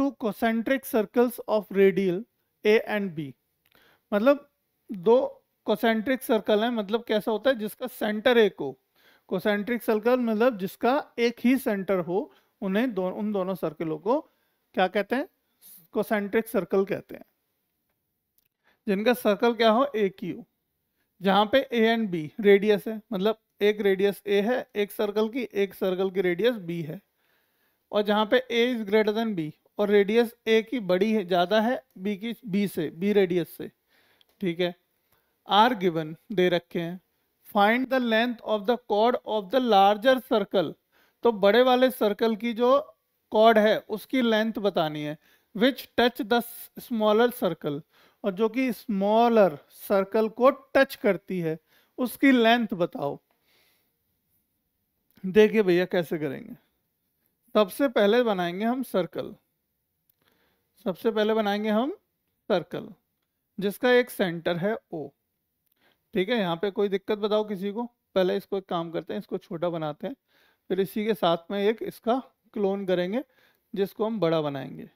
to concentric circles of radial a and b मतलब दो concentric circle है मतलब कैसा होता है जिसका सेंटर एक हो कोसेंट्रिक सर्कल मतलब जिसका एक ही सेंटर हो उन्हें दो, उन दोनों सर्कलों को क्या कहते हैं कोसेंट्रिक सर्कल कहते हैं जिनका सर्कल क्या हो एक ही हो जहाँ पे ए एंड बी रेडियस है मतलब एक रेडियस ए है एक सर्कल की एक सर्कल की रेडियस बी है और जहाँ पे a is greater than b और रेडियस ए की बड़ी है ज़्यादा है बी की बी से बी रेडियस से ठीक है आर गिवन दे रखे हैं find the length of the chord of the larger circle तो बड़े वाले सर्कल की जो कॉर्ड है उसकी लेंथ बतानी है which touch the smaller circle और जो कि स्मॉलर सर्कल को टच करती है उसकी लेंथ बताओ देखिए भैया कैसे करेंगे सबसे पहले बनाएंगे हम सर्कल सबसे पहले बनाएंगे हम सर्कल जिसका एक सेंटर है ओ ठीक है यहाँ पे कोई दिक्कत बताओ किसी को पहले इसको एक काम करते हैं इसको छोटा बनाते हैं फिर इसी के साथ में एक इसका क्लोन करेंगे जिसको हम बड़ा बनाएंगे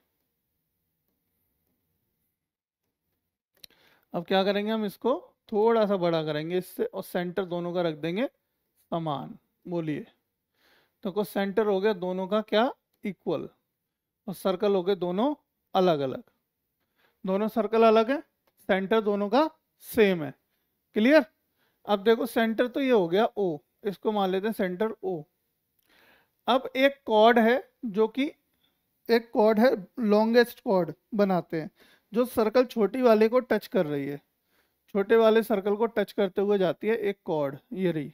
अब क्या करेंगे हम इसको थोड़ा सा बड़ा करेंगे इससे और सेंटर दोनों का रख देंगे समान बोलिए तो को सेंटर हो गया दोनों का क्या इक्वल और सर्कल हो गए दोनों अलग अलग दोनों सर्कल अलग है सेंटर दोनों का सेम है क्लियर अब देखो सेंटर तो ये हो गया ओ इसको मान लेते हैं सेंटर ओ अब एक कॉर्ड है जो कि एक कॉर्ड है लॉन्गेस्ट कॉर्ड बनाते हैं जो सर्कल छोटी वाले को टच कर रही है छोटे वाले सर्कल को टच करते हुए जाती है एक कॉर्ड ये रही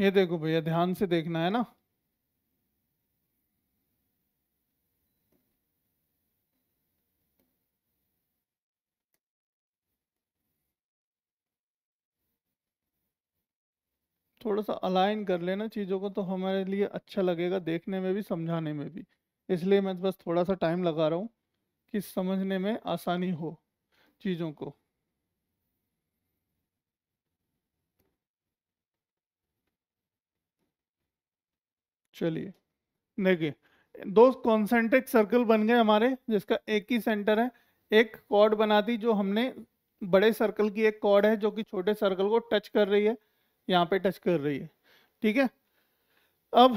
ये देखो भैया ध्यान से देखना है ना थोड़ा सा अलाइन कर लेना चीज़ों को तो हमारे लिए अच्छा लगेगा देखने में भी समझाने में भी इसलिए मैं बस थोड़ा सा टाइम लगा रहा हूँ कि समझने में आसानी हो चीज़ों को चलिए देखिए दो कॉन्सेंट्रिक सर्कल बन गए हमारे जिसका एक ही सेंटर है एक कॉर्ड बना दी जो हमने बड़े सर्कल की एक कॉर्ड है जो कि छोटे सर्कल को टच कर रही है यहाँ पे टच कर रही है ठीक है अब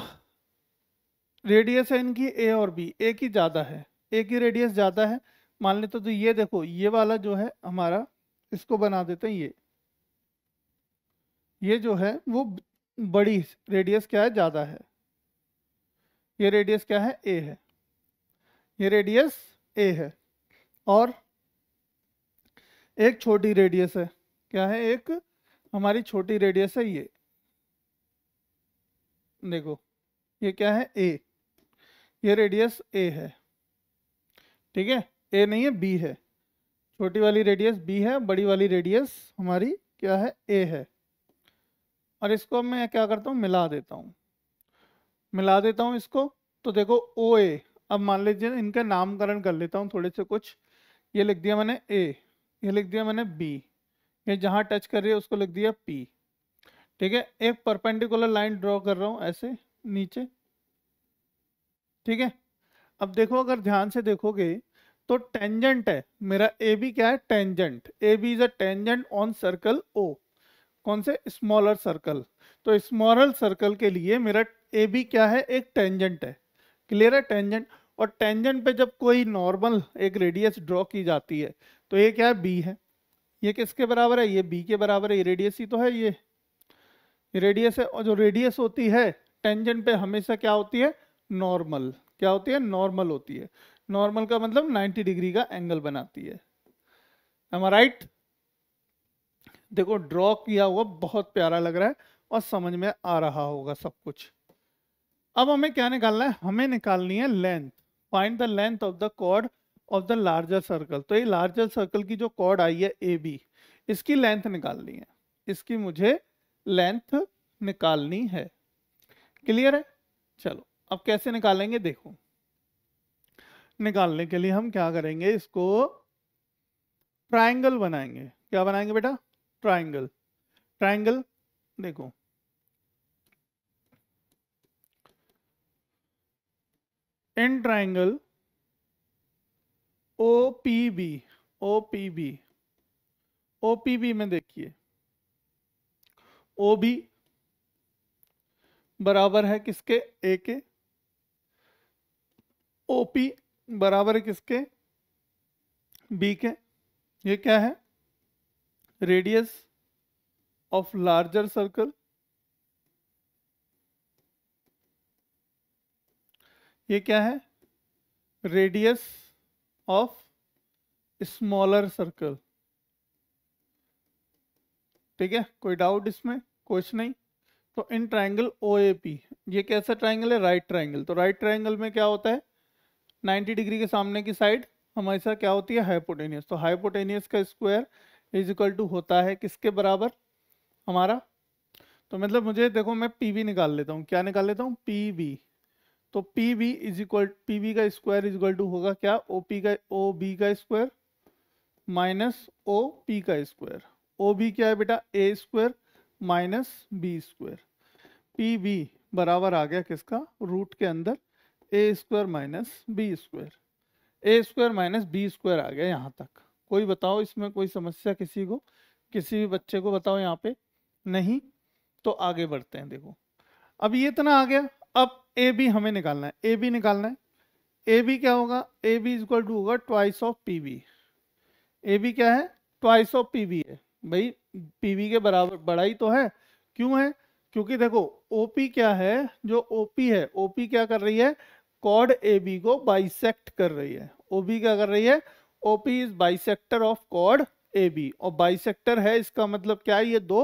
रेडियस है इनकी ए और बी ए की ज़्यादा है एक ही रेडियस ज़्यादा है मान लेते तो, तो ये देखो ये वाला जो है हमारा इसको बना देते हैं ये ये जो है वो बड़ी रेडियस क्या है ज़्यादा है ये रेडियस क्या है ए है ये रेडियस ए है और एक छोटी रेडियस है क्या है एक हमारी छोटी रेडियस है ये देखो ये क्या है ए ये रेडियस ए है ठीक है ए नहीं है बी है छोटी वाली रेडियस बी है बड़ी वाली रेडियस हमारी क्या है ए है और इसको मैं क्या करता हूँ मिला देता हूँ मिला देता हूँ इसको तो देखो ओ ए अब मान लीजिए इनका नामकरण कर लेता हूँ थोड़े से कुछ ये लिख दिया मैंने ए ये लिख दिया मैंने बी ये जहाँ टच कर रही है उसको लिख दिया पी ठीक है एक परपेंडिकुलर लाइन ड्रॉ कर रहा हूँ ऐसे नीचे ठीक है अब देखो अगर ध्यान से देखोगे तो टेंजेंट है मेरा ए बी क्या है tangent A B is a tangent on circle O कौन से स्मॉलर सर्कल तो स्मॉलर सर्कल के लिए मेरा ए बी क्या है एक टेंजेंट है क्लियर है टेंजेंट और टेंजेंट पे जब कोई नॉर्मल एक रेडियस ड्रॉ की जाती है तो ये क्या है बी है ये किसके बराबर है ये बी के बराबर है रेडियस ही तो है ये रेडियस है और जो रेडियस होती है टेंजेंट पे हमेशा क्या होती है नॉर्मल क्या होती है नॉर्मल होती है नॉर्मल का मतलब 90 डिग्री का एंगल बनाती है एम राइट देखो ड्रॉ किया हुआ बहुत प्यारा लग रहा है और समझ में आ रहा होगा सब कुछ अब हमें क्या निकालना है हमें निकालनी है length find the length of the chord of the larger circle तो ये लार्जर सर्कल की जो कॉर्ड आई है ए बी इसकी लेंथ निकालनी है इसकी मुझे लेंथ निकालनी है क्लियर है चलो अब कैसे निकालेंगे देखो निकालने के लिए हम क्या करेंगे इसको ट्राइंगल बनाएंगे क्या बनाएंगे बेटा ट्राइंगल ट्राइंगल देखो triangle O O P B P B O P B में देखिए ओ बी बराबर है किसके ए के ओ पी बराबर है किसके बी के ये क्या है रेडियस ऑफ लार्जर सर्कल ये क्या है रेडियस ऑफ स्मॉलर सर्कल ठीक है कोई डाउट इसमें कुछ नहीं तो in triangle O A P ये कैसा ट्राइंगल है राइट ट्राइंगल तो राइट ट्राइंगल में क्या होता है 90 डिग्री के सामने की साइड हमेशा क्या होती है हाइपोटेनियस तो हाइपोटेनियस का स्क्वायर इज इक्वल टू होता है किसके बराबर हमारा तो मतलब मुझे देखो मैं पी निकाल लेता हूँ क्या निकाल लेता हूँ पी तो P V is equal P V का स्क्वायर इज इक्वल टू होगा क्या ओ पी का ओ बी का स्क्वायर माइनस ओ पी का स्क्वायर ओ बी क्या है बेटा a square minus b square P V बराबर आ गया किसका रूट के अंदर a square minus b square a square minus b square आ गया यहाँ तक कोई बताओ इसमें कोई समस्या किसी को किसी भी बच्चे को बताओ यहाँ पे नहीं तो आगे बढ़ते हैं देखो अब ये इतना आ गया अब ए बी हमें निकालना है ए बी निकालना है ए बी क्या होगा ए बी इजक्वल टू होगा twice of P B A B क्या है ट्वाइस ऑफ पी बी है भाई पी बी के बराबर बड़ा ही तो है क्यों है क्योंकि देखो ओपी क्या है जो ओपी है ओपी क्या कर रही है कॉड ए बी को बाइसेक्ट कर रही है ओबी क्या कर रही है ओपी इज बाइसेक्टर ऑफ कॉड ए बी और बाइसेक्टर है इसका मतलब क्या है ये दो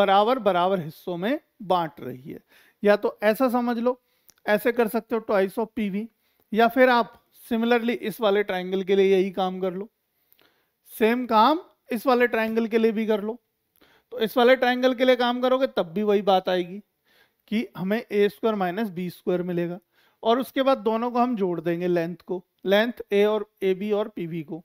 बराबर बराबर हिस्सों में बांट रही है या तो ऐसा समझ लो ऐसे कर सकते हो ट्वाइस ऑफ पी वी या फिर आप सिमिलरली इस वाले ट्राइंगल के लिए यही काम कर लो सेम काम इस वाले ट्राइंगल के लिए भी कर लो तो इस वाले ट्राइंगल के लिए काम करोगे तब भी वही बात आएगी कि हमें a square minus b square मिलेगा और उसके बाद दोनों को हम जोड़ देंगे लेंथ को लेंथ ए और ए बी और पी बी को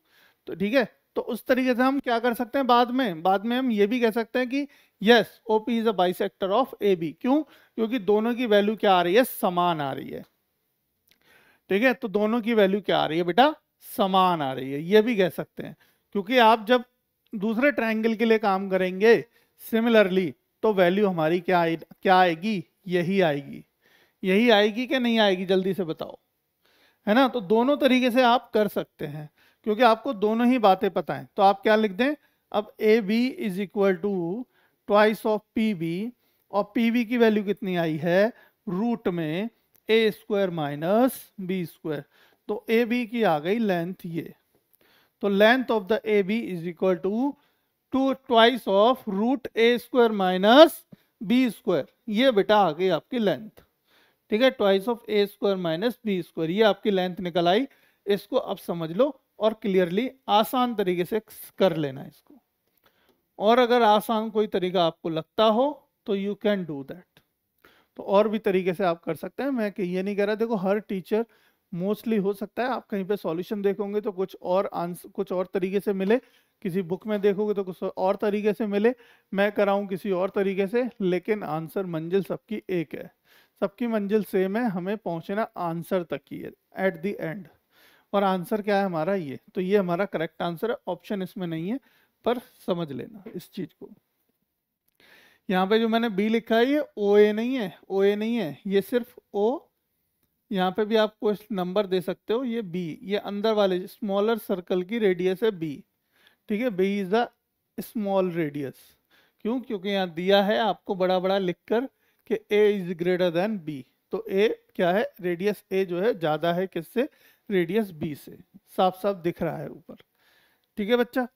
तो ठीक है तो उस तरीके से हम क्या कर सकते हैं बाद में बाद में हम ये भी कह सकते हैं कि yes OP is a bisector of A B क्यों क्योंकि दोनों की वैल्यू क्या आ रही है समान आ रही है ठीक है तो दोनों की वैल्यू क्या आ रही है बेटा समान आ रही है ये भी कह सकते हैं क्योंकि आप जब दूसरे ट्राइंगल के लिए काम करेंगे सिमिलरली तो वैल्यू हमारी क्या आए, क्या आएगी यही आएगी यही आएगी कि नहीं आएगी जल्दी से बताओ है ना तो दोनों तरीके से आप कर सकते हैं क्योंकि आपको दोनों ही बातें पता हैं तो आप क्या लिख दें अब A B is equal to twice of P B और पी बी की वैल्यू कितनी आई है रूट में a square minus b square तो ए बी की आ गई लेंथ ये तो length of the A B is equal to two twice of root a square minus b square ये बेटा आ गई आपकी लेंथ ठीक है twice of a square minus b square ये आपकी लेंथ निकल आई इसको अब समझ लो और क्लियरली आसान तरीके से कर लेना इसको और अगर आसान कोई तरीका आपको लगता हो तो यू कैन डू दैट तो और भी तरीके से आप कर सकते हैं मैं ये नहीं कह रहा देखो हर टीचर मोस्टली हो सकता है आप कहीं पे सॉल्यूशन देखोगे तो कुछ और आंसर कुछ और तरीके से मिले किसी बुक में देखोगे तो कुछ और तरीके से मिले मैं कराऊं किसी और तरीके से लेकिन आंसर मंजिल सबकी एक है सबकी मंजिल सेम है हमें पहुंचना आंसर तक ही है एट द एंड और आंसर क्या है हमारा ये तो ये हमारा करेक्ट आंसर है ऑप्शन इसमें नहीं है पर समझ लेना इस चीज को यहाँ पे जो मैंने बी लिखा है ये ओ ए नहीं है ओ ए नहीं है ये सिर्फ ओ यहाँ पे भी आप कुछ नंबर दे सकते हो ये बी ये अंदर वाले स्मॉलर सर्कल की रेडियस है बी ठीक है b is the small radius क्यों क्योंकि यहाँ दिया है आपको बड़ा बड़ा लिख कर कि a is greater than b तो ए क्या है रेडियस ए जो है ज़्यादा है किससे रेडियस बी से साफ साफ दिख रहा है ऊपर ठीक है बच्चा